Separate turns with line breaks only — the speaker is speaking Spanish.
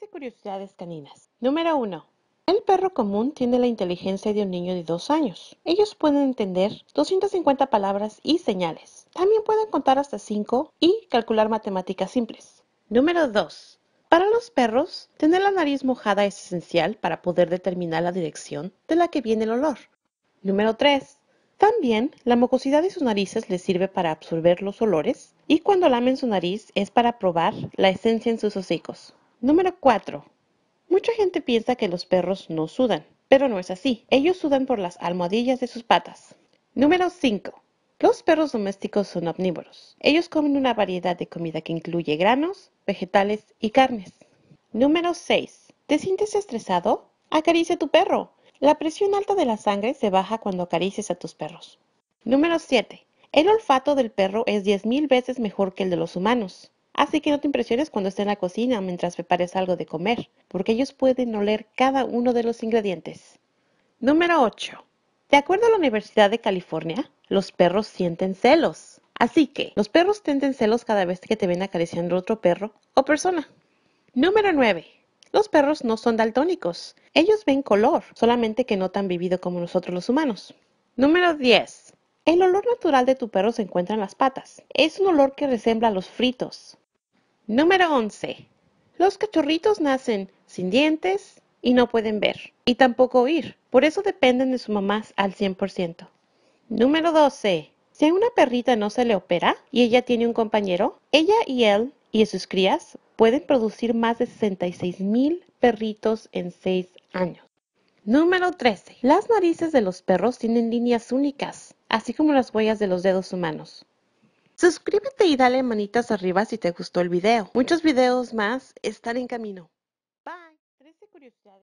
de curiosidades caninas. Número 1. El perro común tiene la inteligencia de un niño de 2 años. Ellos pueden entender 250 palabras y señales. También pueden contar hasta 5 y calcular matemáticas simples. Número 2. Para los perros, tener la nariz mojada es esencial para poder determinar la dirección de la que viene el olor. Número 3. También la mucosidad de sus narices les sirve para absorber los olores y cuando lamen su nariz es para probar la esencia en sus hocicos. Número 4. Mucha gente piensa que los perros no sudan, pero no es así. Ellos sudan por las almohadillas de sus patas. Número 5. Los perros domésticos son omnívoros. Ellos comen una variedad de comida que incluye granos, vegetales y carnes. Número 6. ¿Te sientes estresado? Acaricia a tu perro. La presión alta de la sangre se baja cuando acaricias a tus perros. Número 7. El olfato del perro es 10.000 veces mejor que el de los humanos. Así que no te impresiones cuando esté en la cocina mientras prepares algo de comer, porque ellos pueden oler cada uno de los ingredientes. Número 8. De acuerdo a la Universidad de California, los perros sienten celos. Así que los perros sienten celos cada vez que te ven acariciando otro perro o persona. Número 9. Los perros no son daltónicos. Ellos ven color, solamente que no tan vivido como nosotros los humanos. Número 10. El olor natural de tu perro se encuentra en las patas. Es un olor que resembla a los fritos, Número 11. Los cachorritos nacen sin dientes y no pueden ver y tampoco oír. Por eso dependen de su mamá al 100%. Número 12. Si a una perrita no se le opera y ella tiene un compañero, ella y él y sus crías pueden producir más de 66 mil perritos en 6 años. Número 13. Las narices de los perros tienen líneas únicas, así como las huellas de los dedos humanos. Suscríbete y dale manitas arriba si te gustó el video. Muchos videos más están en camino. Bye.